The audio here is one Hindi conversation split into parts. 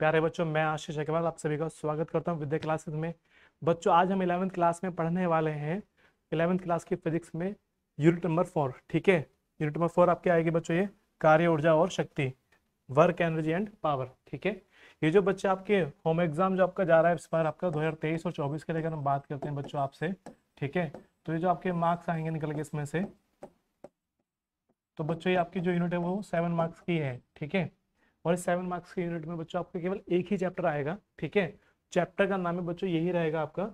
प्यारे बच्चों मैं आशीष अग्रवाल आप सभी का स्वागत करता हूँ विद्या क्लासेस में बच्चों आज हम इलेवंथ क्लास में पढ़ने वाले हैं इलेवंथ क्लास की फिजिक्स में यूनिट नंबर फोर ठीक है यूनिट नंबर फोर आपके आएगी बच्चों ये कार्य ऊर्जा और शक्ति वर्क एनर्जी एंड पावर ठीक है ये जो बच्चे आपके होम एग्जाम जो आपका जा रहा है इस बार आपका दो और चौबीस के लेकर हम बात करते हैं बच्चों आपसे ठीक है तो ये जो आपके मार्क्स आएंगे निकल के इसमें से तो बच्चों ये आपकी जो यूनिट है वो सेवन मार्क्स की है ठीक है और इस सेवन मार्क्स के यूनिट में बच्चों आपको केवल एक ही चैप्टर आएगा ठीक है चैप्टर का नाम है बच्चों यही रहेगा आपका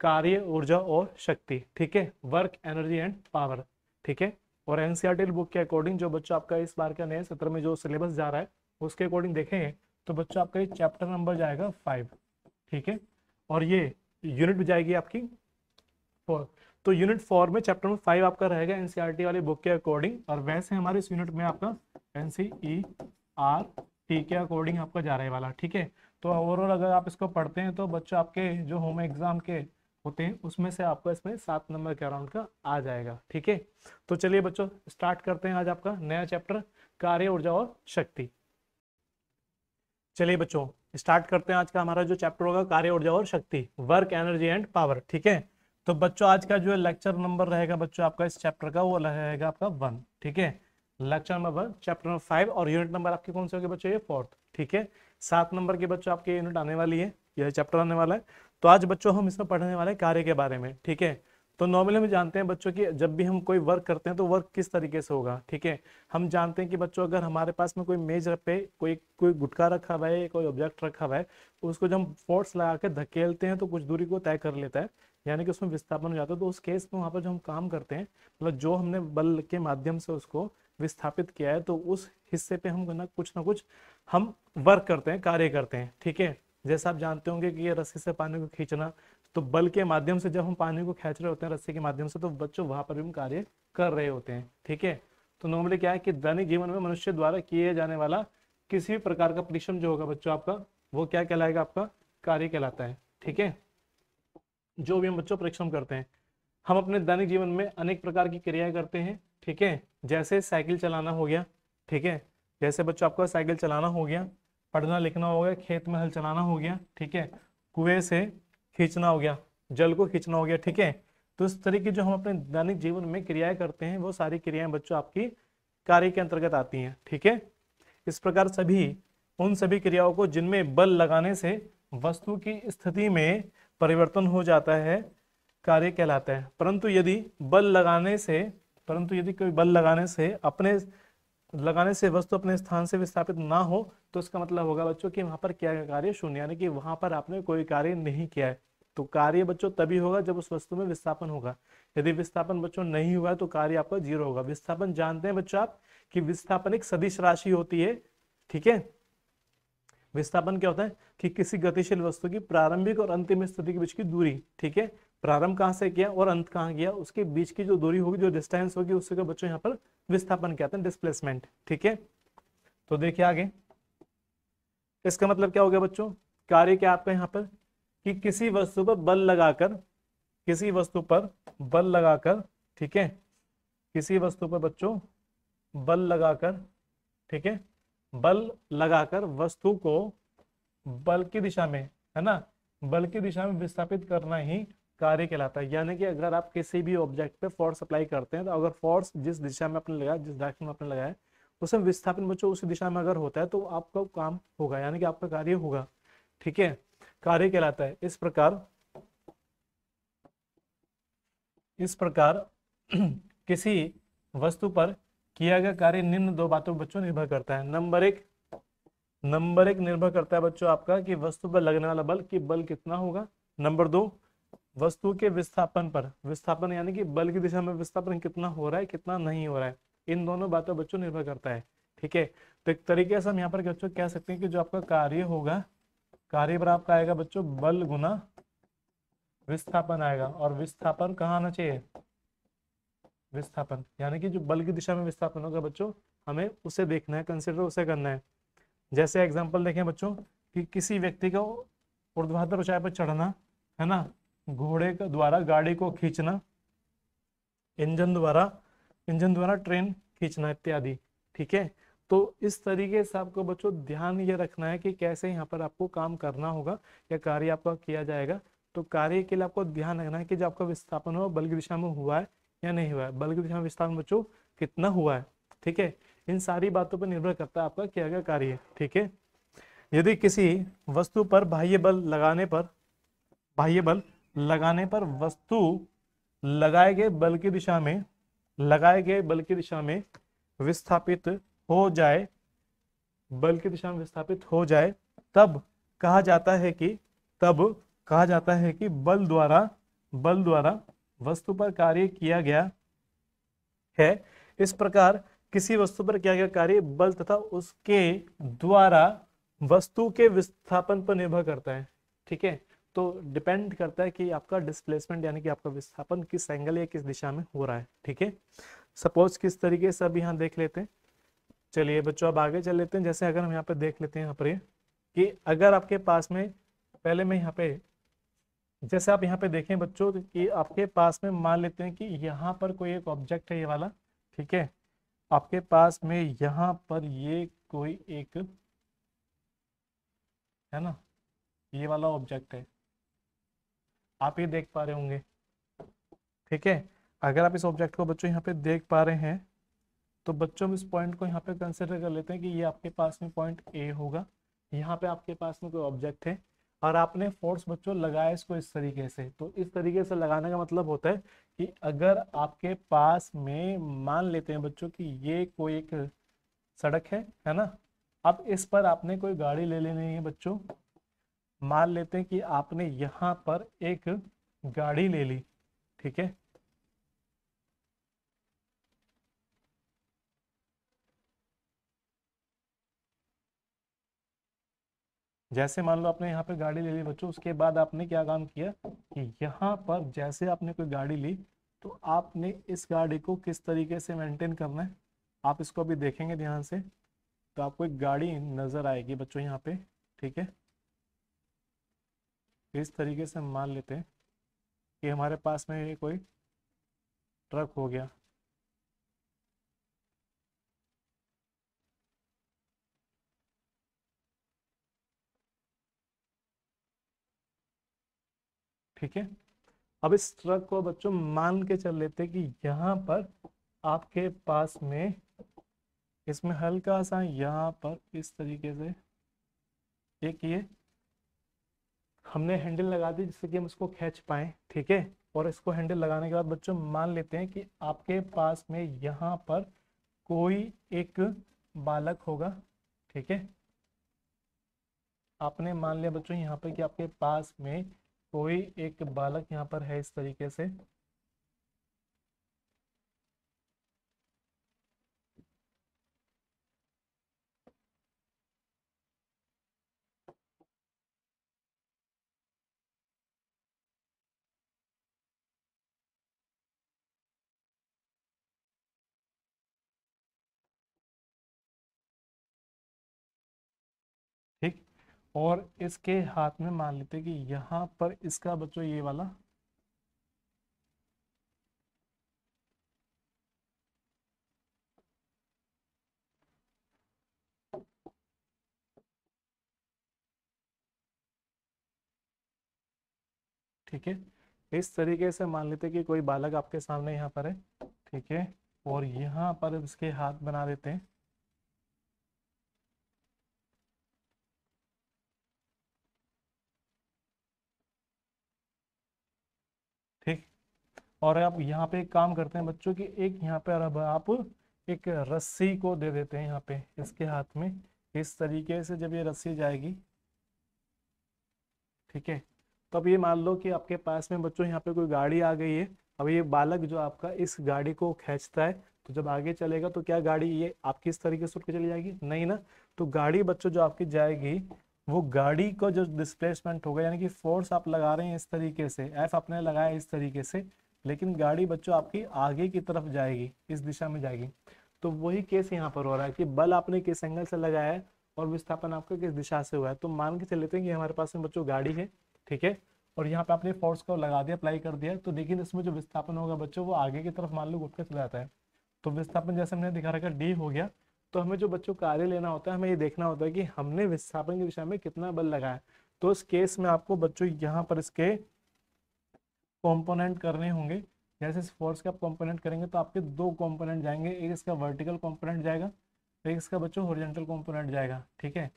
कार्य ऊर्जा और शक्ति ठीक है वर्क एनर्जी एंड पावर ठीक है और एनसीआरटी बुक e के अकॉर्डिंग जो बच्चों आपका इस बार का नए सत्र में जो सिलेबस जा रहा है उसके अकॉर्डिंग देखें तो बच्चों आपका ये चैप्टर नंबर जाएगा फाइव ठीक है और ये यूनिट भी जाएगी आपकी फोर तो यूनिट फोर में चैप्टर नंबर फाइव आपका रहेगा एनसीआरटी वाली बुक के अकॉर्डिंग और वैसे हमारे इस यूनिट में आपका सी ई आर टी के अकॉर्डिंग आपका जा रहा है वाला ठीक है तो ओवरऑल अगर आप इसको पढ़ते हैं तो बच्चों आपके जो होम एग्जाम के होते हैं उसमें से आपको इसमें सात नंबर के अराउंड का आ जाएगा ठीक है तो चलिए बच्चों स्टार्ट करते हैं आज आपका नया चैप्टर कार्य ऊर्जा और शक्ति चलिए बच्चों स्टार्ट करते हैं आज का हमारा जो चैप्टर होगा कार्य ऊर्जा और शक्ति वर्क एनर्जी एंड पावर ठीक है तो बच्चों आज का जो लेक्चर नंबर रहेगा बच्चों आपका इस चैप्टर का वो रहेगा आपका वन ठीक है lecture number chapter number five और यूनिट नंबर आपके कौन से होगी बच्चों ये फोर्थ ठीक है सात नंबर के बच्चों आपके यूनिट आने वाली है यह चैप्टर आने वाला है तो आज बच्चों हम इसमें पढ़ने वाले कार्य के बारे में ठीक है तो नॉर्मली हम जानते हैं बच्चों की जब भी हम कोई वर्क करते हैं तो वर्क किस तरीके से होगा ठीक है हम जानते हैं कि बच्चों अगर हमारे पास में कोई मेज पे कोई कोई गुटका रखा हुआ है कोई ऑब्जेक्ट रखा हुआ है तो उसको जब हम फोर्स लगा के धकेलते हैं तो कुछ दूरी को तय कर लेता है यानी कि उसमें विस्थापन हो जाता है तो उस केस में वहाँ पर जो हम काम करते हैं मतलब जो हमने बल के माध्यम से उसको विस्थापित किया है तो उस हिस्से पे हम ना कुछ ना कुछ हम वर्क करते हैं कार्य करते हैं ठीक है जैसा आप जानते होंगे कि ये रस्सी से पानी को खींचना तो बल के माध्यम से जब हम पानी को खींच रहे होते हैं रस्सी के माध्यम से तो बच्चों वहां पर भी हम कार्य कर रहे होते हैं ठीक है तो नॉर्मली क्या है कि दैनिक जीवन में मनुष्य द्वारा किए जाने वाला किसी भी प्रकार का परिश्रम जो होगा बच्चों आपका वो क्या कहलाएगा आपका कार्य कहलाता है ठीक है जो भी हम बच्चों परिश्रम करते हैं हम अपने दैनिक जीवन में अनेक प्रकार की क्रियाएं करते हैं ठीक है जैसे साइकिल चलाना हो गया ठीक है जैसे बच्चों आपका साइकिल चलाना हो गया पढ़ना लिखना हो गया खेत में हल चलाना हो गया ठीक है कुएं से खींचना हो गया जल को खींचना हो गया ठीक है तो इस तरीके जो हम अपने दैनिक जीवन में क्रियाएं करते हैं वो सारी क्रियाएं बच्चों आपकी कार्य के अंतर्गत आती हैं ठीक है इस प्रकार सभी उन सभी क्रियाओं को जिनमें बल लगाने से वस्तु की स्थिति में परिवर्तन हो जाता है कार्य कहलाता है परंतु यदि बल लगाने से परंतु यदि कोई बल लगाने से अपने लगाने से वस्तु अपने स्थान से विस्थापित ना हो तो इसका मतलब होगा बच्चों कि वहां पर क्या कार्य शून्य यानी कि वहां पर आपने कोई कार्य नहीं किया है तो कार्य बच्चों तभी होगा जब उस वस्तु में विस्थापन होगा यदि विस्थापन बच्चों नहीं हुआ तो कार्य आपका जीरो होगा विस्थापन जानते हैं बच्चों आप कि विस्थापन एक सदिश राशि होती है ठीक है विस्थापन क्या होता है कि किसी गतिशील वस्तु की प्रारंभिक और अंतिम स्थिति के बीच की दूरी ठीक है प्रारंभ कहाँ से किया और अंत कहाँ किया उसके बीच की जो दूरी होगी जो डिस्टेंस होगी उससे बच्चों यहाँ पर विस्थापन कहते हैं डिस्प्लेसमेंट ठीक है तो देखिए आगे इसका मतलब क्या हो गया बच्चों कार्य क्या आपका यहाँ पर कि किसी वस्तु पर बल लगाकर किसी वस्तु पर बल लगाकर ठीक है किसी वस्तु पर बच्चों बल लगाकर ठीक है बल लगाकर वस्तु को बल की दिशा में है ना बल की दिशा में विस्थापित करना ही कार्य कहलाता है यानी कि अगर आप किसी भी ऑब्जेक्ट पे फोर्स अप्लाई करते हैं तो अगर फोर्स जिस दिशा में आपने लगाया जिस डायरेक्शन में आपने लगाया उसमें विस्थापन बच्चों उसी दिशा में अगर होता है तो आपका काम होगा यानी कि आपका कार्य होगा ठीक है कार्य कहलाता है इस प्रकार इस प्रकार किसी वस्तु पर किया गया कार्य निम्न दो बातों पर बच्चों निर्भर करता है नंबर एक नंबर एक निर्भर करता है बच्चों आपका कि वस्तु पर लगने वाला बल कि बल कितना होगा नंबर दो वस्तु के विस्थापन पर विस्थापन यानी कि बल की दिशा में विस्थापन कितना हो रहा है कितना नहीं हो रहा है इन दोनों बातों बच्चों निर्भर करता है ठीक है तो एक तरीके से हम यहाँ पर बच्चों कह सकते हैं कि जो आपका कार्य होगा कार्य पर आपका आएगा बच्चों बल गुना विस्थापन आएगा और विस्थापन कहाँ आना चाहिए विस्थापन यानी कि जो बल की दिशा में विस्थापन होगा बच्चों हमें उसे देखना है कंसिडर उसे करना है जैसे एग्जाम्पल देखें बच्चों कि किसी व्यक्ति को ऊर्ध्वाधर ऊंचाई पर चढ़ना है ना घोड़े का द्वारा गाड़ी को खींचना इंजन द्वारा इंजन द्वारा ट्रेन खींचना इत्यादि ठीक है तो इस तरीके से आपको बच्चों ध्यान ये रखना है कि कैसे यहाँ पर आपको काम करना होगा या कार्य आपका किया जाएगा तो कार्य के लिए आपको ध्यान रखना है कि जो आपका विस्थापन हुआ बल्कि दिशा में हुआ है या नहीं हुआ है बल्कि दिशा में विस्थापन बच्चों कितना हुआ है ठीक है इन सारी बातों पर निर्भर करता है आपका किया गया कार्य ठीक है यदि किसी वस्तु पर बाह्य बल लगाने पर बाह्य बल लगाने पर वस्तु लगाए गए बल की दिशा में लगाए गए बल की दिशा में विस्थापित हो जाए बल की दिशा में विस्थापित हो जाए तब कहा जाता है कि तब कहा जाता है कि बल द्वारा बल द्वारा वस्तु पर कार्य किया गया है इस प्रकार किसी वस्तु पर किया गया कार्य बल तथा उसके द्वारा वस्तु के विस्थापन पर निर्भर करता है ठीक है तो डिपेंड करता है कि आपका डिस्प्लेसमेंट यानी कि आपका विस्थापन किस एंगल या किस दिशा में हो रहा है ठीक है सपोज किस तरीके से अब यहाँ देख लेते हैं चलिए बच्चों अब आगे चल लेते हैं जैसे अगर हम यहाँ पे देख लेते हैं यहाँ पर ये कि अगर आपके पास में पहले मैं यहाँ पे जैसे आप यहाँ पे देखें बच्चों कि आपके पास में मान लेते हैं कि यहाँ पर कोई एक ऑब्जेक्ट है ये वाला ठीक है आपके पास में यहाँ पर ये कोई एक है ना ये वाला ऑब्जेक्ट है आप ये देख पा रहे होंगे ठीक है अगर आप इस ऑब्जेक्ट को बच्चों यहाँ पे देख पा रहे हैं तो बच्चों इस पॉइंट को यहाँ पे कंसिडर कर लेते हैं कि ये आपके पास में पॉइंट ए होगा यहाँ पे आपके पास में कोई ऑब्जेक्ट है और आपने फोर्स बच्चों लगाया इसको इस तरीके से तो इस तरीके से लगाने का मतलब होता है कि अगर आपके पास में मान लेते हैं बच्चों कि ये कोई एक सड़क है है ना अब इस पर आपने कोई गाड़ी ले लेनी है बच्चों मान लेते हैं कि आपने यहां पर एक गाड़ी ले ली ठीक है जैसे मान लो आपने यहाँ पर गाड़ी ले ली बच्चों उसके बाद आपने क्या काम किया कि यहाँ पर जैसे आपने कोई गाड़ी ली तो आपने इस गाड़ी को किस तरीके से मेंटेन करना है आप इसको अभी देखेंगे ध्यान से तो आपको एक गाड़ी नज़र आएगी बच्चों यहाँ पे ठीक है इस तरीके से हम मान लेते हैं कि हमारे पास में ये कोई ट्रक हो गया ठीक है अब इस ट्रक को बच्चों मान के चल लेते कि यहां पर आपके पास में इसमें हल्का सा यहाँ पर इस तरीके से एक ये हमने हैंडल लगा दी जिससे कि हम इसको खींच पाए ठीक है और इसको हैंडल लगाने के बाद बच्चों मान लेते हैं कि आपके पास में यहाँ पर कोई एक बालक होगा ठीक है आपने मान लिया बच्चों यहाँ पर कि आपके पास में कोई एक बालक यहाँ पर है इस तरीके से और इसके हाथ में मान लेते कि यहाँ पर इसका बच्चों ये वाला ठीक है इस तरीके से मान लेते कि कोई बालक आपके सामने यहां पर है ठीक है और यहां पर इसके हाथ बना देते हैं और आप यहाँ पे एक काम करते हैं बच्चों की एक यहाँ पे अब आप एक रस्सी को दे देते हैं यहाँ पे इसके हाथ में इस तरीके से जब ये रस्सी जाएगी ठीक है तो अब ये मान लो कि आपके पास में बच्चों यहाँ पे कोई गाड़ी आ गई है अब ये बालक जो आपका इस गाड़ी को खींचता है तो जब आगे चलेगा तो क्या गाड़ी ये आपकी इस तरीके से उठ के चली जाएगी नहीं ना तो गाड़ी बच्चों जो आपकी जाएगी वो गाड़ी को जो डिस्प्लेसमेंट होगा यानी कि फोर्स आप लगा रहे हैं इस तरीके से एफ आपने लगाया इस तरीके से लेकिन गाड़ी बच्चों आपकी आगे की तरफ जाएगी इस दिशा में जाएगी तो वही केस यहाँ पर हो रहा है कि बल आपने किस एंगल से लगाया है और विस्थापन आपका किस दिशा से हुआ है तो मान के चलेते हैं कि हमारे पास में बच्चों गाड़ी है ठीक है और यहाँ पे आपने फोर्स को लगा दिया अप्लाई कर दिया तो लेकिन इसमें जो विस्थापन होगा बच्चों वो आगे की तरफ मान लो घुट के चला जाता है तो विस्थापन जैसे हमने दिखा रखा डी हो गया तो हमें जो बच्चों कार्य लेना होता है हमें ये देखना होता है कि हमने विस्थापन की दिशा में कितना बल लगाया तो इस केस में आपको बच्चों यहाँ पर इसके कॉम्पोनेंट करने होंगे जैसे इस फोर्स के आप कॉम्पोनेंट करेंगे तो आपके दो कॉम्पोनेंट जाएंगे एक इसका वर्टिकल कॉम्पोनेंट जाएगा तो एक इसका बच्चों हॉरिजेंटल कॉम्पोनेंट जाएगा ठीक है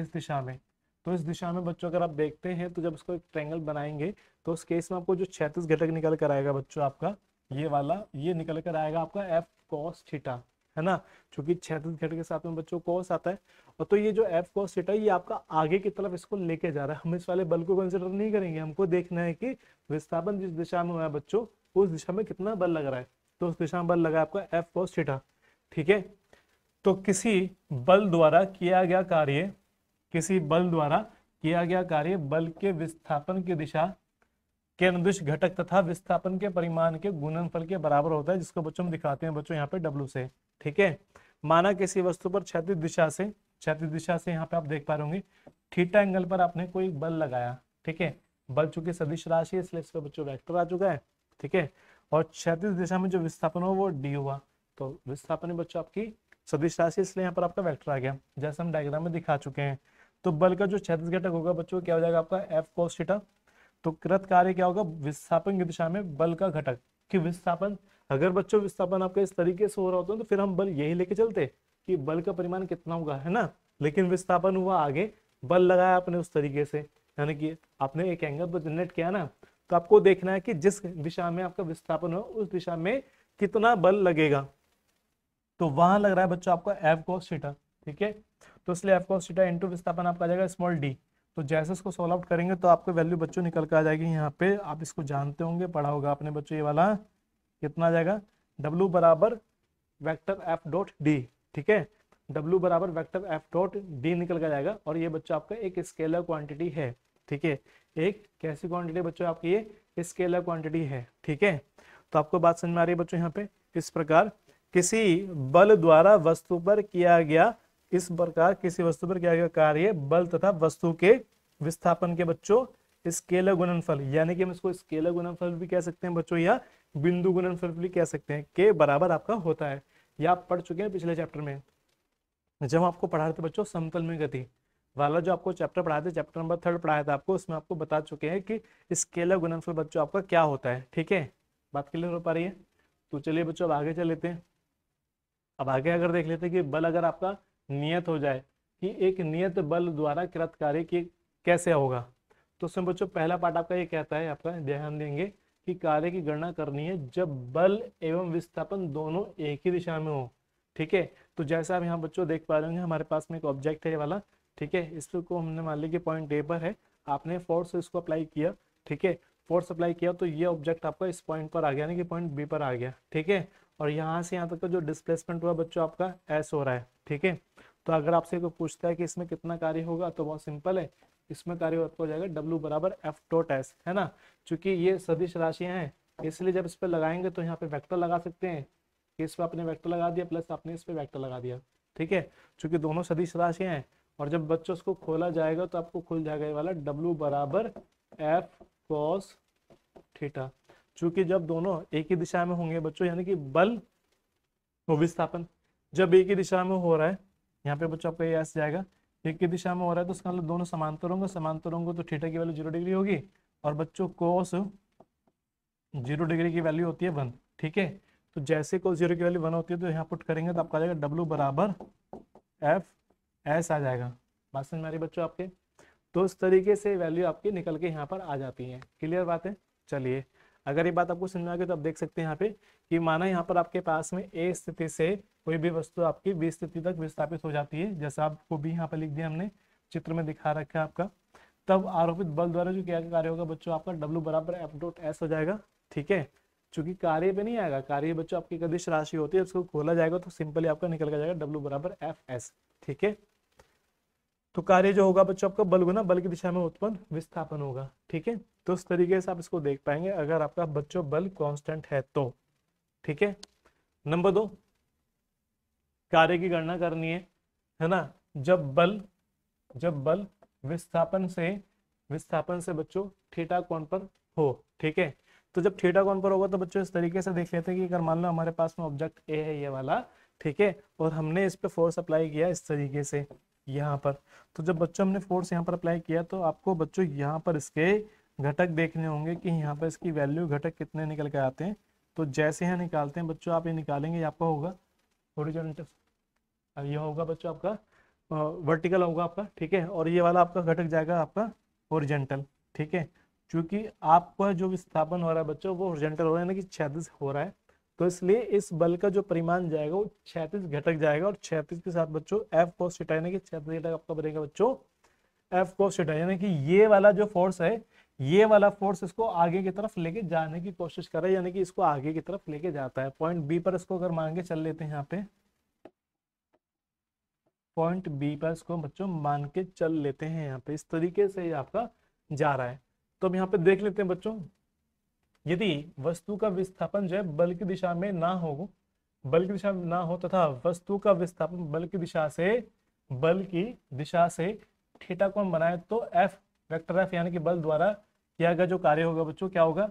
इस दिशा में तो इस दिशा में बच्चों अगर आप देखते हैं तो जब इसको एक ट्रेंगल बनाएंगे तो उस केस में आपको जो छैतीस घटक निकल कर आएगा बच्चों आपका ये वाला ये निकल कर आएगा आपका एफ कॉस थीटा है ना चूंकि छैतीस घट के साथ में बच्चों कॉस आता है और तो ये जो एफ कॉस थीटा ये आपका आगे की तरफ इसको लेके जा रहा है हम इस वाले बल को कंसिडर नहीं करेंगे हमको देखना है कि विस्थापन जिस दिशा में हुआ है बच्चों उस दिशा में कितना बल लग रहा है तो उस दिशा में बल लगा आपका एफ कॉस थीटा ठीक है तो किसी बल द्वारा किया गया कार्य किसी बल द्वारा किया गया कार्य बल के विस्थापन की दिशा के अनुदिश घटक तथा विस्थापन के परिमाण के गुणनफल के बराबर होता है जिसको बच्चों हम दिखाते हैं बच्चों यहाँ पे डब्ल्यू से ठीक है माना किसी वस्तु पर क्षतिज दिशा से क्षतिज दिशा से यहाँ पे आप देख पा रहे होंगे थीटा एंगल पर आपने कोई बल लगाया ठीक है बल चूंकि सदिश राशि है इसलिए इसका बच्चों वेक्टर आ चुका है ठीक है और क्षतिज दिशा में जो विस्थापन हुआ वो डी हुआ तो विस्थापन बच्चों आपकी सदिश राशि इसलिए यहाँ पर आपका वेक्टर आ गया जैसे हम डायग्राम में दिखा चुके हैं तो बल का जो क्षतिज घटक होगा बच्चों क्या हो जाएगा आपका एफ कोस थीटा तो कृत कार्य क्या होगा विस्थापन की दिशा में बल का घटक कि विस्थापन अगर बच्चों विस्थापन आपका इस तरीके से हो रहा होता है तो फिर हम बल यही लेके चलते कि बल का परिमाण कितना होगा है ना लेकिन विस्थापन हुआ आगे बल लगाया आपने उस तरीके से यानी कि आपने एक एंगल पर जनरेट किया ना तो आपको देखना है कि जिस दिशा में आपका विस्थापन हो उस दिशा में कितना बल लगेगा तो वहां लग रहा है बच्चों आपका एफ कॉस थीटा ठीक है तो इसलिए एफ कॉस थीटा इंटू विस्थापन आपका आ जाएगा स्मॉल डी तो जैसे इसको सॉल्व आउट करेंगे तो आपको वैल्यू बच्चों निकल कर आ जाएगी यहाँ पे आप इसको जानते होंगे पढ़ा होगा आपने बच्चों ये वाला कितना आ जाएगा W बराबर वैक्टर एफ डॉट डी ठीक है W बराबर वैक्टर एफ डॉट डी निकल कर जाएगा और ये बच्चों आपका एक स्केलर क्वांटिटी है ठीक है एक कैसी क्वांटिटी बच्चों आपकी ये स्केलर क्वांटिटी है ठीक है तो आपको बात समझ में आ रही है बच्चों यहाँ पे इस प्रकार किसी बल द्वारा वस्तु पर किया गया इस प्रकार किसी वस्तु पर किया गया कार्य बल तथा वस्तु के विस्थापन के बच्चों स्केलर गुणनफल यानी कि हम इसको स्केलर गुणनफल भी कह सकते हैं बच्चों या बिंदु गुणनफल भी कह सकते हैं के बराबर आपका होता है या आप पढ़ चुके हैं पिछले चैप्टर में जब आपको पढ़ा रहे बच्चों समतल में गति वाला जो आपको चैप्टर पढ़ाया था चैप्टर नंबर थर्ड पढ़ाया था आपको उसमें आपको बता चुके हैं कि स्केलर गुणनफल बच्चों आपका क्या होता है ठीक है बात क्लियर हो पा रही है तो चलिए बच्चों अब आगे चल लेते हैं अब आगे अगर देख लेते हैं कि बल अगर आपका नियत हो जाए कि एक नियत बल द्वारा कृत कार्य कैसे होगा तो उसमें बच्चों पहला पार्ट आपका ये कहता है आपका ध्यान देंगे कि कार्य की गणना करनी है जब बल एवं विस्थापन दोनों एक ही दिशा में हो ठीक है तो जैसे आप यहाँ बच्चों देख पा रहे होंगे हमारे पास में एक ऑब्जेक्ट है ये वाला ठीक है इसको हमने मान लिया कि पॉइंट ए पर है आपने फोर्स इसको अप्लाई किया ठीक है फोर्स अप्लाई किया तो ये ऑब्जेक्ट आपका इस पॉइंट पर आ गया यानी कि पॉइंट बी पर आ गया ठीक है और यहाँ से यहाँ तक का जो डिस्प्लेसमेंट हुआ बच्चों आपका एस हो रहा है ठीक है तो अगर आपसे कोई पूछता है कि इसमें कितना कार्य होगा तो बहुत सिंपल है इसमें कार्य आपको हो जाएगा डब्ल्यू बराबर एफ डॉट एस है ना चूंकि ये सदिश राशियां हैं इसलिए जब इस पर लगाएंगे तो यहाँ पे वेक्टर लगा सकते हैं इस पर आपने वेक्टर लगा दिया प्लस आपने इस पर वेक्टर लगा दिया ठीक है चूंकि दोनों सदिश राशियां हैं और जब बच्चों उसको खोला जाएगा तो आपको खुल जाएगा ये वाला डब्ल्यू बराबर एफ कॉस थीटा चूंकि जब दोनों एक ही दिशा में होंगे बच्चों यानी कि बल विस्थापन जब एक ही दिशा में हो रहा है यहाँ पे बच्चों आपका ये एस जाएगा ठीक की दिशा में हो रहा है तो उसका मतलब दोनों समांतर होंगे समांतर होंगे तो थीटा की वैल्यू जीरो डिग्री होगी और बच्चों कोस जीरो डिग्री की वैल्यू होती है वन ठीक है तो जैसे कोस जीरो की वैल्यू वन होती है तो यहाँ पुट करेंगे तो आपका आ जाएगा डब्लू बराबर एफ एस आ जाएगा बात समझ में आ रही बच्चों आपके तो इस तरीके से वैल्यू आपकी निकल के यहाँ पर आ जाती है क्लियर बात है चलिए अगर ये बात आपको समझ में आ गई तो आप देख सकते हैं यहाँ पे कि माना यहाँ पर आपके पास में ए स्थिति से कोई भी वस्तु आपकी बी स्थिति तक विस्थापित हो जाती है जैसा आपको भी यहाँ पर लिख दिया हमने चित्र में दिखा रखा है आपका तब आरोपित बल द्वारा जो क्या कार्य होगा बच्चों आपका डब्ल्यू बराबर एफ डॉट एस हो जाएगा ठीक है चूंकि कार्य पे नहीं आएगा कार्य बच्चों आपकी गदिश राशि होती है उसको खोला जाएगा तो सिंपली आपका निकल जाएगा डब्ल्यू बराबर एफ एस ठीक है तो कार्य जो होगा बच्चों आपका बल गुना बल की दिशा में उत्पन्न विस्थापन होगा ठीक है तो उस तरीके से आप इसको देख पाएंगे अगर आपका बच्चों बल कांस्टेंट है तो ठीक है नंबर दो कार्य की गणना करनी है है ना जब बल जब बल विस्थापन से विस्थापन से बच्चों ठेटा कौन पर हो ठीक है तो जब ठेटा कौन पर होगा तो बच्चों इस तरीके से देख लेते हैं कि अगर मान लो हमारे पास में ऑब्जेक्ट ए है ये वाला ठीक है और हमने इस पे फोर्स अप्लाई किया इस तरीके से यहाँ पर तो जब बच्चों हमने फोर्स यहाँ पर अप्लाई किया तो आपको बच्चों यहाँ पर इसके घटक देखने होंगे कि यहाँ पर इसकी वैल्यू घटक कितने निकल के आते हैं तो जैसे यहाँ निकालते हैं बच्चों आप ये निकालेंगे आपका होगा हॉरिजॉन्टल अब यह होगा बच्चों आपका वर्टिकल होगा आपका ठीक है और ये वाला आपका घटक जाएगा आपका ओरिजेंटल ठीक है क्योंकि आपका जो विस्थापन हो रहा है बच्चों वो ओरिजेंटल हो रहा है यानी कि छेदिस हो रहा है तो इसलिए इस बल का जो परिमाण जाएगा वो छैतीस घटक जाएगा और छैतीस के साथ बच्चों एफ कॉस थीटा यानी कि छैतीस घटक आपका बनेगा बच्चों एफ कॉस थीटा यानी कि ये वाला जो फोर्स है ये वाला फोर्स इसको आगे की तरफ लेके जाने की कोशिश कर रहा है यानी कि इसको आगे की तरफ लेके जाता है पॉइंट बी पर इसको अगर मान के चल लेते हैं यहाँ पे पॉइंट बी पर इसको बच्चों मान के चल लेते हैं यहाँ पे इस तरीके से आपका जा रहा है तो अब यहाँ पे देख लेते हैं बच्चों यदि वस्तु का विस्थापन जो है बल की दिशा में ना हो बल की दिशा में ना हो तथा वस्तु का विस्थापन बल की दिशा से बल की दिशा से ठेटा को हम बनाए तो एफ वेक्टर एफ यानी कि बल द्वारा किया गया जो कार्य होगा बच्चों क्या होगा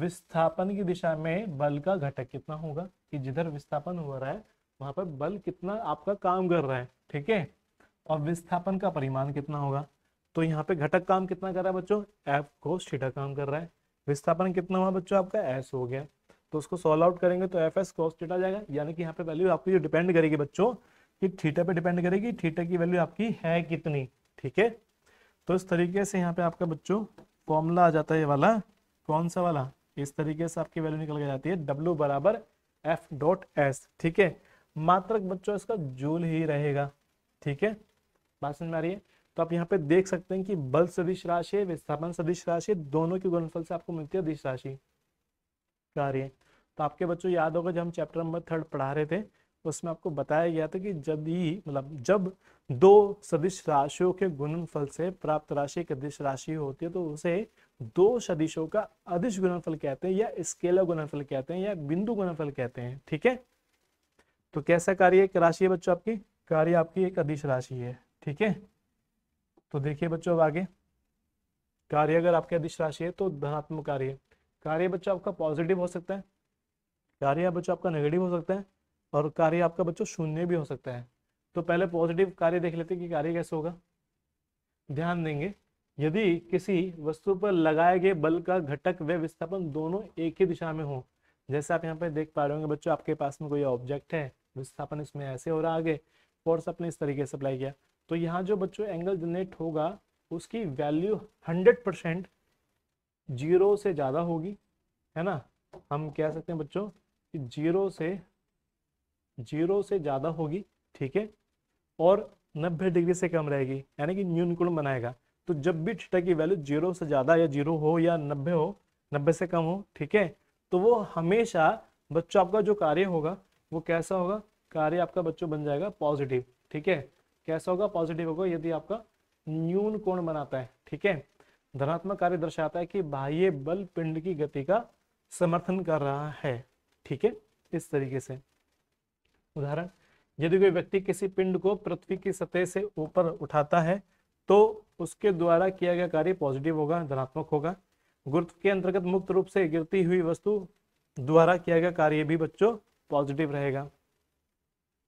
विस्थापन की दिशा में बल का घटक कितना होगा कि जिधर विस्थापन हो रहा है वहां पर बल कितना आपका काम कर रहा है ठीक है और विस्थापन का परिमाण कितना होगा तो यहाँ पे घटक काम कितना कर रहा है बच्चों एफ कोस ठीटा काम कर रहा है विस्थापन कितना हुआ बच्चों आपका एस हो गया तो उसको सॉल्व आउट करेंगे तो एफ एस कॉस थीटा जाएगा यानी कि यहाँ पे वैल्यू आपकी जो डिपेंड करेगी बच्चों कि थीटा पे डिपेंड करेगी थीटा की वैल्यू आपकी है कितनी ठीक है तो इस तरीके से यहाँ पे आपका बच्चों फॉर्मूला आ जाता है ये वाला कौन सा वाला इस तरीके से आपकी वैल्यू निकल के जाती है डब्ल्यू बराबर एफ डॉट एस ठीक है मात्रक बच्चों इसका जूल ही रहेगा ठीक है बात समझ में आ रही है तो आप यहाँ पे देख सकते हैं कि बल सदिश राशि विस्थापन सदिश राशि दोनों के गुणफल से आपको मिलती है दिश राशि कार्य तो आपके बच्चों याद होगा जब हम चैप्टर नंबर थर्ड पढ़ा रहे थे उसमें आपको बताया गया था कि जब ही मतलब जब दो सदिश राशियों के गुणनफल से प्राप्त राशि एक अदिश राशि होती है तो उसे दो सदिशों का अधिश गुणनफल कहते हैं या स्केलर गुणनफल कहते हैं या बिंदु गुणनफल कहते हैं ठीक है तो कैसा कार्य एक राशि है बच्चों आपकी कार्य आपकी एक अधिश राशि है ठीक है तो देखिए बच्चों अब आगे कार्य अगर आपके अधिश राशि है तो धनात्मक कार्य कार्य बच्चों आपका पॉजिटिव हो सकता है कार्य बच्चों आपका नेगेटिव हो सकता है और कार्य आपका बच्चों शून्य भी हो सकता है तो पहले पॉजिटिव कार्य देख लेते हैं कि कार्य कैसे होगा ध्यान देंगे यदि किसी वस्तु पर लगाए गए बल का घटक व विस्थापन दोनों एक ही दिशा में हो जैसे आप यहाँ पे देख पा रहे होंगे बच्चों आपके पास में कोई ऑब्जेक्ट है विस्थापन इसमें ऐसे हो रहा आगे फोर्स आपने इस तरीके से अप्लाई किया तो यहाँ जो बच्चों एंगल जनरेट होगा उसकी वैल्यू हंड्रेड परसेंट जीरो से ज़्यादा होगी है ना हम कह सकते हैं बच्चों कि जीरो से जीरो से ज़्यादा होगी ठीक है और नब्बे डिग्री से कम रहेगी यानी कि न्यूनकुल बनाएगा तो जब भी छठा की वैल्यू जीरो से ज़्यादा या जीरो हो या नब्बे हो नब्बे से कम हो ठीक है तो वो हमेशा बच्चों आपका जो कार्य होगा वो कैसा होगा कार्य आपका बच्चों बन जाएगा पॉजिटिव ठीक है कैसा होगा पॉजिटिव होगा यदि आपका न्यून कोण बनाता है ठीक है धनात्मक कार्य दर्शाता है कि बाह्य बल पिंड की गति का समर्थन कर रहा है ठीक है इस तरीके से उदाहरण यदि कोई व्यक्ति किसी पिंड को पृथ्वी की सतह से ऊपर उठाता है तो उसके द्वारा किया गया कार्य पॉजिटिव होगा धनात्मक होगा गुरुत्व के अंतर्गत मुक्त रूप से गिरती हुई वस्तु द्वारा किया गया कार्य भी बच्चों पॉजिटिव रहेगा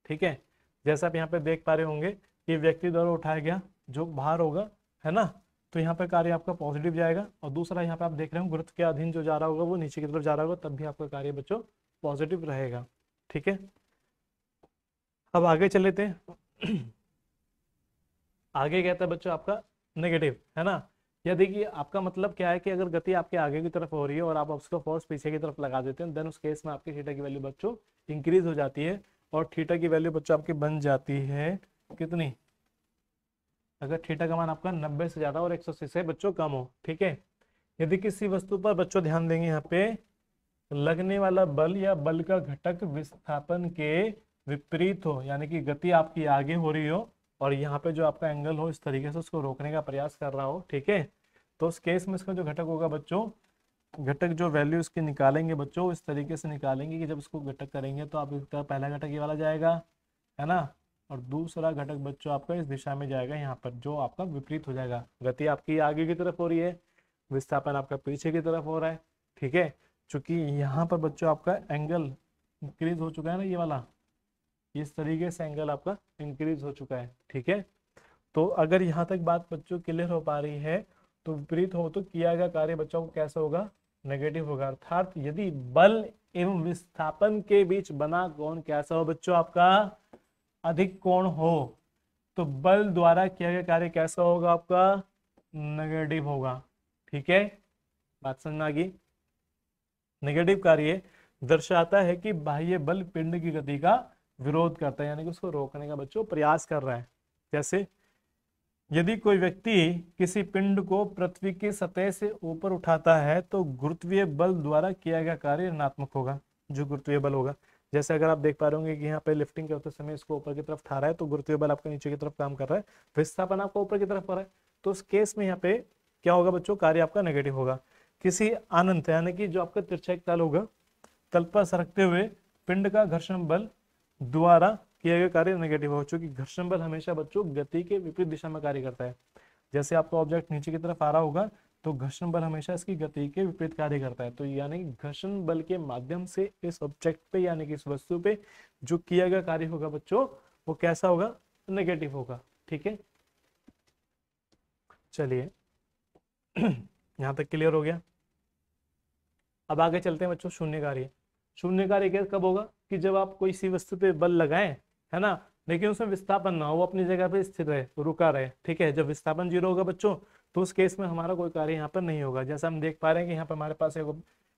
ठीक है जैसा आप यहाँ पे देख पा रहे होंगे ये व्यक्ति द्वारा उठाया गया जो भार होगा है ना तो यहाँ पे कार्य आपका पॉजिटिव जाएगा और दूसरा यहाँ पे आप देख रहे हो गुरुत्व के अधीन जो जा रहा होगा वो नीचे की तरफ जा रहा होगा तब भी आपका कार्य बच्चों पॉजिटिव रहेगा ठीक है अब आगे चल लेते हैं आगे कहता है बच्चों आपका नेगेटिव है ना या देखिए आपका मतलब क्या है कि अगर गति आपके आगे की तरफ हो रही है और आप उसका फोर्स पीछे की तरफ लगा देते हैं देन उस केस में आपकी थीटा की वैल्यू बच्चों इंक्रीज हो जाती है और थीटा की वैल्यू बच्चों आपकी बन जाती है कितनी अगर थीटा का मान आपका 90 से ज़्यादा और 180 से बच्चों कम हो ठीक है यदि किसी वस्तु पर बच्चों ध्यान देंगे यहाँ पे लगने वाला बल या बल का घटक विस्थापन के विपरीत हो यानी कि गति आपकी आगे हो रही हो और यहाँ पे जो आपका एंगल हो इस तरीके से उसको रोकने का प्रयास कर रहा हो ठीक है तो उस केस में इसका जो घटक होगा बच्चों घटक जो वैल्यू उसकी निकालेंगे बच्चों इस तरीके से निकालेंगे कि जब इसको घटक करेंगे तो आप इसका पहला घटक ये वाला जाएगा है ना और दूसरा घटक बच्चों आपका इस दिशा में जाएगा यहाँ पर जो आपका विपरीत हो जाएगा गति आपकी आगे की तरफ हो रही है विस्थापन आपका पीछे की तरफ हो रहा है ठीक है चूंकि यहाँ पर बच्चों आपका एंगल इंक्रीज हो चुका है ना ये वाला इस तरीके से एंगल आपका इंक्रीज हो चुका है ठीक है तो अगर यहाँ तक बात बच्चों क्लियर हो पा रही है तो विपरीत हो तो किया गया कार्य बच्चों को कैसा होगा नेगेटिव होगा अर्थात यदि बल एवं विस्थापन के बीच बना कौन कैसा हो बच्चों आपका अधिक कोण हो तो बल द्वारा किया गया कार्य कैसा होगा आपका नेगेटिव होगा ठीक है बात समझ में आ गई नेगेटिव कार्य दर्शाता है कि बाह्य बल पिंड की गति का विरोध करता है यानी कि उसको रोकने का बच्चों प्रयास कर रहा है जैसे यदि कोई व्यक्ति किसी पिंड को पृथ्वी की सतह से ऊपर उठाता है तो गुरुत्वीय बल द्वारा किया गया कार्य ऋणात्मक होगा जो गुरुत्वीय बल होगा जैसे अगर आप देख पा रहे होंगे कि यहाँ पे लिफ्टिंग करते समय इसको ऊपर की तरफ ठा रहा है तो गुरुत्व बल आपका नीचे की तरफ काम कर रहा है विस्थापन आपका ऊपर की तरफ कर रहा है तो उस केस में यहाँ पे क्या होगा बच्चों कार्य आपका नेगेटिव होगा किसी अनंत यानी कि जो आपका तिरछाई तल होगा तल पर सरकते हुए पिंड का घर्षण बल द्वारा किए गए कार्य नेगेटिव हो चूंकि घर्षण बल हमेशा बच्चों गति के विपरीत दिशा में कार्य करता है जैसे आपका ऑब्जेक्ट नीचे की तरफ आ रहा होगा तो घर्षण बल हमेशा इसकी गति के विपरीत कार्य करता है तो यानी घर्षण बल के माध्यम से इस ऑब्जेक्ट पे यानी कि इस वस्तु पे जो किया गया कार्य होगा बच्चों वो कैसा होगा नेगेटिव होगा ठीक है चलिए यहाँ तक क्लियर हो गया अब आगे चलते हैं बच्चों शून्य कार्य शून्य कार्य कब होगा कि जब आप कोई सी वस्तु पे बल लगाए है ना लेकिन उसमें विस्थापन ना हो अपनी जगह पे स्थिर रहे रुका रहे ठीक है जब विस्थापन जीरो होगा बच्चों तो उस केस में हमारा कोई कार्य यहाँ पर नहीं होगा जैसा हम देख पा रहे हैं कि यहाँ पर हमारे पास एक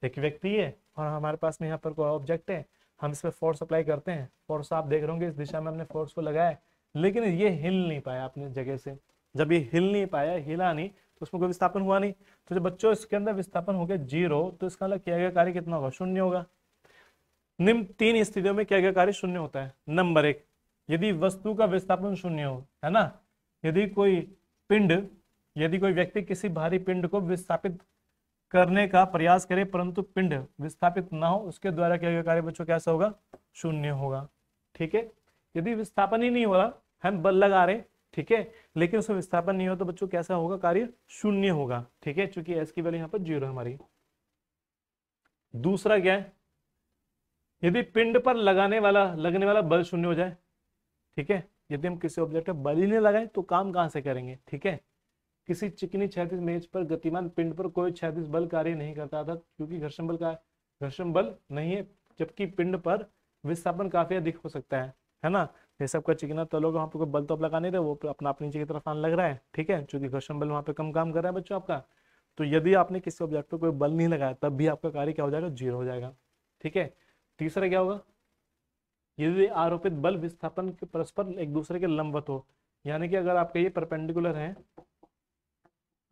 एक व्यक्ति है और हमारे पास में यहाँ पर कोई ऑब्जेक्ट है हम इस पर फोर्स अप्लाई करते हैं फोर्स आप देख रहे होंगे इस दिशा में हमने फोर्स को लगाया लेकिन ये हिल नहीं पाया अपने जगह से जब ये हिल नहीं पाया हिला नहीं तो उसमें कोई विस्थापन हुआ नहीं तो जब बच्चों इसके अंदर विस्थापन हो गया जीरो तो इसका मतलब किया गया कार्य कितना होगा शून्य होगा निम्न तीन स्थितियों में किया गया कार्य शून्य होता है नंबर एक यदि वस्तु का विस्थापन शून्य हो है ना यदि कोई पिंड यदि कोई व्यक्ति किसी भारी पिंड को विस्थापित करने का प्रयास करे परंतु पिंड विस्थापित ना हो उसके द्वारा किया गया कार्य बच्चों कैसा होगा शून्य होगा ठीक है यदि विस्थापन ही नहीं हो रहा हम बल लगा रहे ठीक है लेकिन उसमें विस्थापन नहीं हो तो बच्चों कैसा होगा कार्य शून्य होगा ठीक है चूंकि एस की वैल्यू यहाँ पर जीरो हमारी दूसरा क्या है यदि पिंड पर लगाने वाला लगने वाला बल शून्य हो जाए ठीक है यदि हम किसी ऑब्जेक्ट पर बल ही नहीं लगाए तो काम कहां से करेंगे ठीक है किसी चिकनी छैतीस मेज पर गतिमान पिंड पर कोई छैतीस बल कार्य नहीं करता अर्थात क्योंकि घर्षण बल का घर्षण बल नहीं है जबकि पिंड पर विस्थापन काफी अधिक हो सकता है है ना ये सबका चिकना तल होगा वहाँ पे कोई बल तो लगा नहीं रहे वो अपना आप नीचे की तरफ आने लग रहा है ठीक है चूंकि घर्षण बल वहाँ पे कम काम कर रहा है बच्चों आपका तो यदि आपने किसी ऑब्जेक्ट पर कोई बल नहीं लगाया तब भी आपका कार्य क्या हो जाएगा जीरो हो जाएगा ठीक है तीसरा क्या होगा यदि आरोपित बल विस्थापन के परस्पर एक दूसरे के लंबवत हो यानी कि अगर आपका ये परपेंडिकुलर है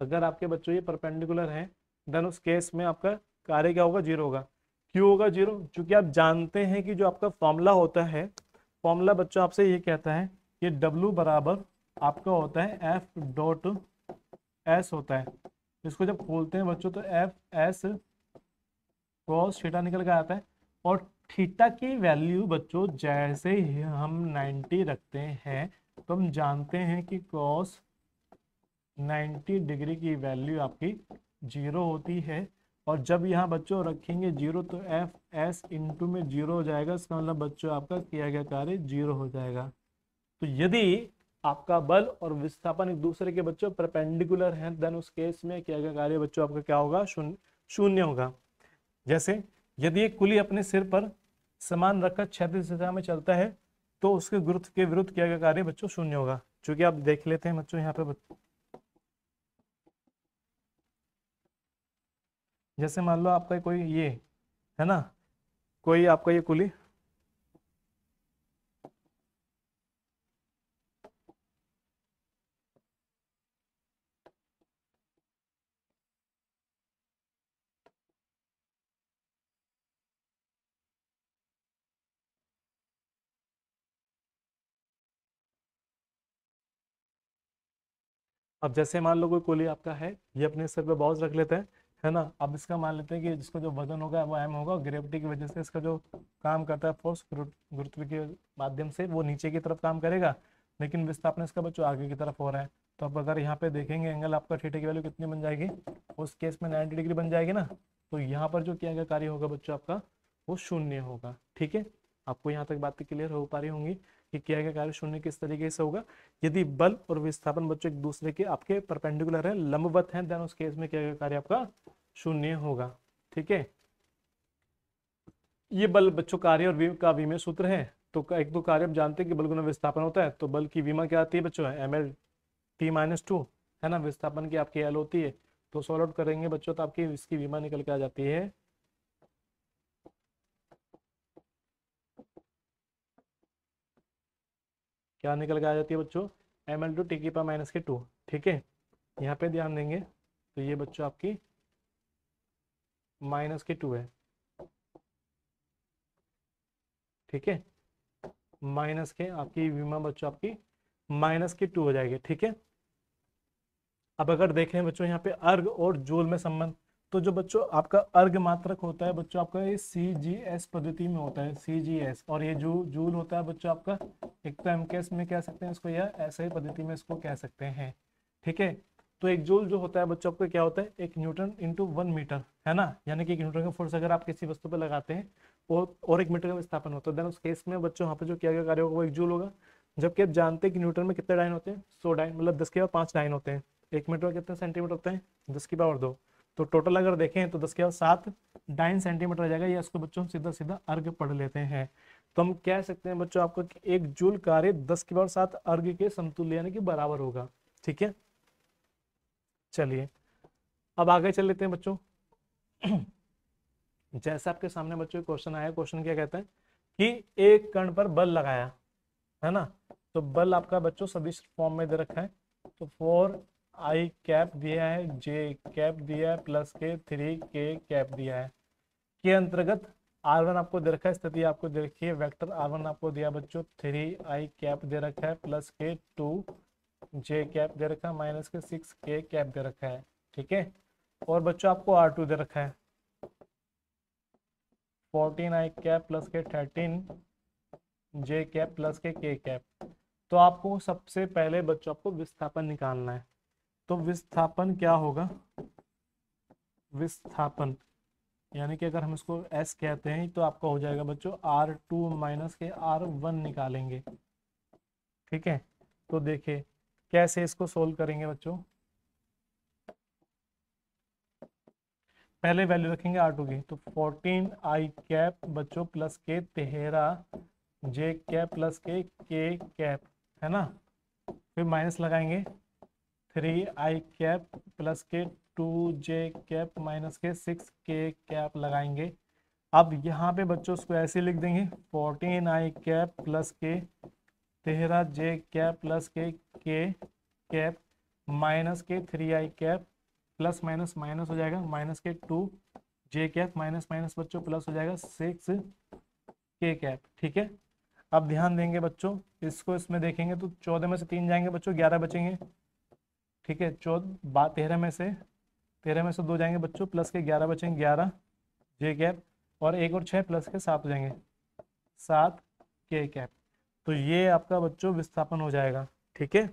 अगर आपके बच्चों ये परपेंडिकुलर हैं देन उस केस में आपका कार्य क्या होगा जीरो होगा क्यों होगा जीरो क्योंकि आप जानते हैं कि जो आपका फॉर्मूला होता है फॉर्मूला बच्चों आपसे ये कहता है कि W बराबर आपका होता है F डॉट S होता है इसको जब खोलते हैं बच्चों तो F S क्रॉस थीटा निकल कर आता है और थीटा की वैल्यू बच्चों जैसे ही हम 90 रखते हैं तो हम जानते हैं कि क्रॉस 90 डिग्री की वैल्यू आपकी जीरो होती है और जब यहाँ बच्चों रखेंगे जीरो तो एफ एस इंटू में जीरो हो जाएगा इसका मतलब बच्चों आपका किया गया कार्य जीरो हो जाएगा तो यदि आपका बल और विस्थापन एक दूसरे के बच्चों परपेंडिकुलर हैं देन उस केस में किया गया कार्य बच्चों आपका क्या होगा शून्य होगा जैसे यदि एक कुली अपने सिर पर समान रखकर क्षेत्र दिशा में चलता है तो उसके गुरुत्व के विरुद्ध किया गया कार्य बच्चों शून्य होगा चूंकि आप देख लेते हैं बच्चों यहाँ पे जैसे मान लो आपका कोई ये है ना कोई आपका ये कुली अब जैसे मान लो कोई कुली आपका है ये अपने सर पे बॉज रख लेते हैं है ना अब इसका मान लेते हैं कि जिसको जो वजन होगा वो एम होगा ग्रेविटी की वजह से इसका जो काम करता है फोर्स गुरुत्व के माध्यम से वो नीचे की तरफ काम करेगा लेकिन विस्थापन इसका बच्चों आगे की तरफ हो रहा है तो अब अगर यहाँ पे देखेंगे एंगल आपका थीटा की वैल्यू कितनी बन जाएगी उस केस में नाइन्टी डिग्री बन जाएगी ना तो यहाँ पर जो क्या कार्य होगा बच्चों आपका वो शून्य होगा ठीक है आपको यहाँ तक बातें क्लियर हो पा रही होंगी कि क्या क्या कार्य शून्य किस तरीके से होगा यदि बल और विस्थापन बच्चों एक दूसरे के आपके परपेंडिकुलर है लंबवत है देन उस केस में क्या क्या कार्य आपका शून्य होगा ठीक है ये बल बच्चों कार्य और का विमय सूत्र है तो एक दो कार्य आप जानते हैं कि बल गुना विस्थापन होता है तो बल की विमा क्या आती है बच्चों M L T minus two है ना विस्थापन की आपकी एल होती है तो सॉल्व आउट करेंगे बच्चों तो आपकी इसकी विमा निकल के आ जाती है क्या निकल के आ जाती है बच्चों एम एल टू टी की पा माइनस के टू ठीक है यहाँ पे ध्यान देंगे तो ये बच्चों आपकी माइनस के टू है ठीक है माइनस के आपकी विमा बच्चों आपकी माइनस के टू हो जाएगी ठीक है अब अगर देखें बच्चों यहाँ पे अर्ग और जूल में संबंध तो जो बच्चों आपका अर्घ मात्रक होता है बच्चों आपका ये सी जी एस पद्धति में होता है सी जी एस और ये जू जूल होता है बच्चों आपका एक तो एम में कह सकते हैं इसको या ऐसे ही पद्धति में इसको कह सकते हैं ठीक है तो एक जूल जो होता है बच्चों आपका क्या होता है एक न्यूटन इंटू वन मीटर है ना यानी कि एक न्यूटन का फोर्स अगर आप किसी वस्तु पर लगाते हैं और और एक मीटर का विस्थापन होता है देन उस केस में बच्चों यहाँ पे जो किया गया कार्य होगा वो एक जूल होगा जबकि आप जानते हैं कि न्यूटन में कितने डाइन होते हैं सौ डाइन मतलब दस के पावर पाँच डाइन होते हैं एक मीटर में कितने सेंटीमीटर होते हैं दस की पावर दो तो टोटल अगर देखें तो दस के बाद सात डाइन सेंटीमीटर आ जाएगा या इसको बच्चों हम सीधा सीधा अर्घ पढ़ लेते हैं तो हम कह सकते हैं बच्चों आपको एक जूल कार्य दस के बाद सात अर्घ के समतुल्य यानी कि बराबर होगा ठीक है चलिए अब आगे चल लेते हैं बच्चों जैसे आपके सामने बच्चों क्वेश्चन आया क्वेश्चन क्या कहते हैं कि एक कण पर बल लगाया है ना तो बल आपका बच्चों सदिश फॉर्म में दे रखा है तो फोर आई कैप दिया है जे कैप दिया है प्लस के थ्री के कैप दिया है के अंतर्गत आर वन आपको दे रखा है स्थिति आपको दे रखी है वेक्टर आर वन आपको दिया बच्चों थ्री आई कैप दे रखा है प्लस के टू जे कैप दे रखा है माइनस के सिक्स के कैप दे रखा है ठीक है और बच्चों आपको आर टू दे रखा है फोर्टीन आई कैप प्लस के थर्टीन जे कैप प्लस के के कैप तो आपको सबसे पहले बच्चों आपको विस्थापन निकालना है तो विस्थापन क्या होगा विस्थापन यानी कि अगर हम इसको एस कहते हैं तो आपका हो जाएगा बच्चों आर टू माइनस के आर वन निकालेंगे ठीक है तो देखिए कैसे इसको सोल्व करेंगे बच्चों पहले वैल्यू रखेंगे आर टू की तो फोर्टीन आई कैप बच्चों प्लस के तेहरा जे कैप प्लस के के कैप है ना फिर माइनस लगाएंगे थ्री आई कैप प्लस के टू जे कैप माइनस के सिक्स के कैप लगाएंगे अब यहाँ पे बच्चों उसको ऐसे लिख देंगे फोर्टीन आई कैप प्लस के तेरह जे कैप प्लस के के कैप माइनस के three i cap plus minus minus हो जाएगा माइनस के two j cap minus minus बच्चों प्लस हो जाएगा सिक्स के कैप ठीक है अब ध्यान देंगे बच्चों इसको इसमें देखेंगे तो चौदह में से तीन जाएंगे बच्चों ग्यारह बचेंगे ठीक है चौदह तेरह में से तेरह में से दो जाएंगे बच्चों प्लस के ग्यारह बचेंगे ग्यारह जे कैप और एक और छः प्लस के सात हो जाएंगे सात के कैप तो ये आपका बच्चों विस्थापन हो जाएगा ठीक है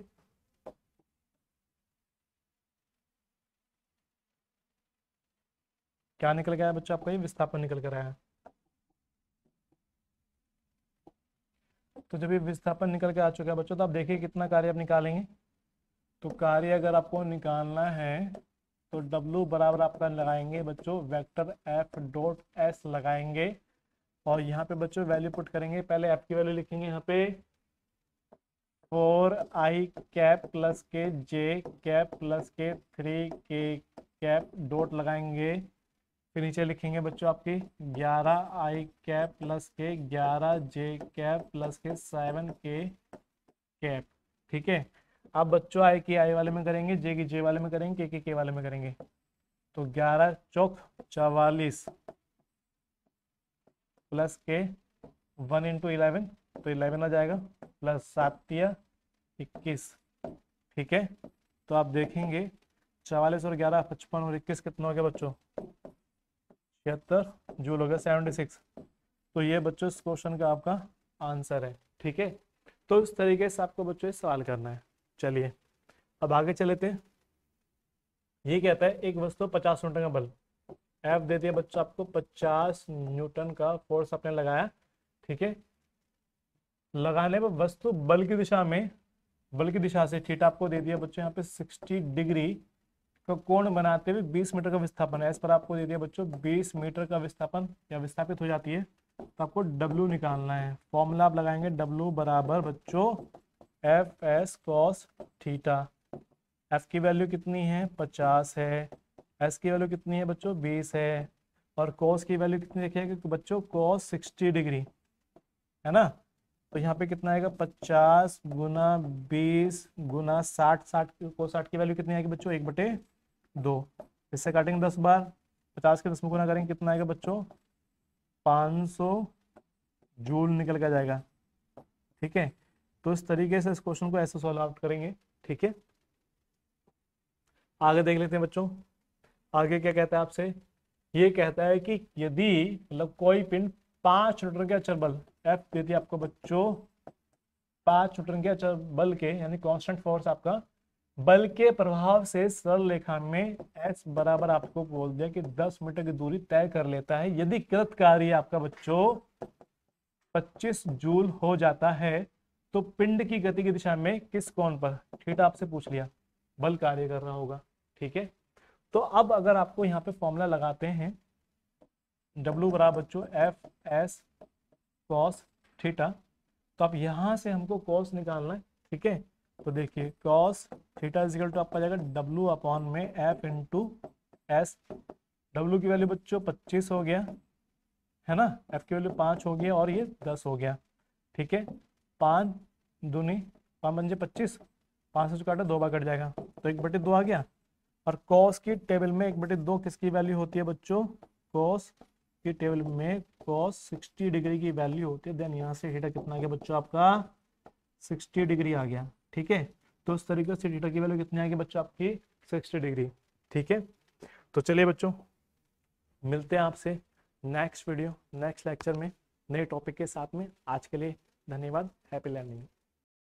क्या निकल गया बच्चों आपका ये विस्थापन निकल कर आया तो जब ये विस्थापन निकल के आ चुका है बच्चों तो आप देखिए कितना कार्य आप निकालेंगे तो कार्य अगर आपको निकालना है तो W बराबर आपका लगाएंगे बच्चों वेक्टर F डॉट S लगाएंगे और यहाँ पे बच्चों वैल्यू पुट करेंगे पहले F की वैल्यू लिखेंगे यहाँ पे फोर आई कैप प्लस के जे कैप प्लस के थ्री के कैप डॉट लगाएंगे फिर नीचे लिखेंगे बच्चों आपके ग्यारह आई कैप प्लस के ग्यारह जे कैप प्लस के सेवन के कैप ठीक है आप बच्चों आई के आई वाले में करेंगे जे की जे वाले में करेंगे के के के वाले में करेंगे तो ग्यारह चौक चवालीस प्लस के वन इंटू इलेवन तो इलेवन आ जाएगा प्लस सातिया इक्कीस ठीक है तो आप देखेंगे चवालीस और ग्यारह पचपन और इक्कीस कितना हो गया बच्चों छिहत्तर जूल हो गया सेवेंटी सिक्स तो ये बच्चों इस क्वेश्चन का आपका आंसर है ठीक है तो इस तरीके से आपको बच्चों सवाल करना है चलिए अब आगे चले थे ये कहता है एक वस्तु पचास न्यूटन का बल एफ दे दिया बच्चों आपको पचास न्यूटन का फोर्स आपने लगाया ठीक है लगाने पर वस्तु बल की दिशा में बल की दिशा से ठीक आपको दे दिया बच्चों यहाँ पे 60 डिग्री का कोण बनाते हुए 20 मीटर का विस्थापन है इस पर आपको दे दिया बच्चों 20 मीटर का विस्थापन या विस्थापित हो जाती है तो आपको डब्ल्यू निकालना है फॉर्मूला आप लगाएंगे डब्ल्यू बराबर बच्चों F S cos theta F की वैल्यू कितनी है पचास है एस की वैल्यू कितनी है बच्चों बीस है और कॉस की वैल्यू कितनी रखिएगा बच्चों कॉस सिक्सटी डिग्री है ना तो यहाँ पे कितना आएगा पचास गुना बीस गुना साठ साठ को साठ की वैल्यू कितनी आएगी बच्चों एक बटे दो इससे काटेंगे दस बार पचास के दस में गुना करेंगे कितना आएगा बच्चों पाँच सौ जूल निकल के जाएगा ठीक है तो इस तरीके से इस क्वेश्चन को ऐसे सॉल्व आउट करेंगे ठीक है आगे देख लेते हैं बच्चों आगे क्या कहता है आपसे ये कहता है कि यदि मतलब कोई पिंड पांच न्यूटन के अचर बल एफ देती है आपको बच्चों पांच न्यूटन के अचर बल के यानी कांस्टेंट फोर्स आपका बल के प्रभाव से सरल रेखा में एस बराबर आपको बोल दिया कि दस मीटर की दूरी तय कर लेता है यदि कृत कार्य आपका बच्चों 25 जूल हो जाता है तो पिंड की गति की दिशा में किस कोण पर ठीक आपसे पूछ लिया बल कार्य कर रहा होगा ठीक है तो अब अगर आपको यहाँ पे फॉर्मूला लगाते हैं W बराबर बच्चों एफ एस कॉस थीटा तो आप यहाँ से हमको कॉस निकालना है ठीक है तो देखिए कॉस थीटा इजिकल टू आपका जाएगा W अपॉन में एफ टू एस डब्लू की वैल्यू बच्चों पच्चीस हो गया है ना F की वैल्यू पाँच हो गया और ये दस हो गया ठीक है पाँच दूनी पाँच पंजे पच्चीस पाँच सौ काटा दो बार कट जाएगा तो एक बटे दो आ गया और कॉस की टेबल में एक बटे दो किसकी वैल्यू होती है बच्चों कॉस की टेबल में कॉस सिक्सटी डिग्री की वैल्यू होती है देन यहाँ से हीटा कितना आ गया बच्चों आपका सिक्सटी डिग्री आ गया ठीक है तो उस तरीके से हीटा की वैल्यू कितनी आ गई बच्चों आपकी सिक्सटी डिग्री ठीक है तो चलिए बच्चों मिलते हैं आपसे नेक्स्ट वीडियो नेक्स्ट लेक्चर में नए टॉपिक के साथ में आज के लिए धन्यवाद हैप्पी लर्निंग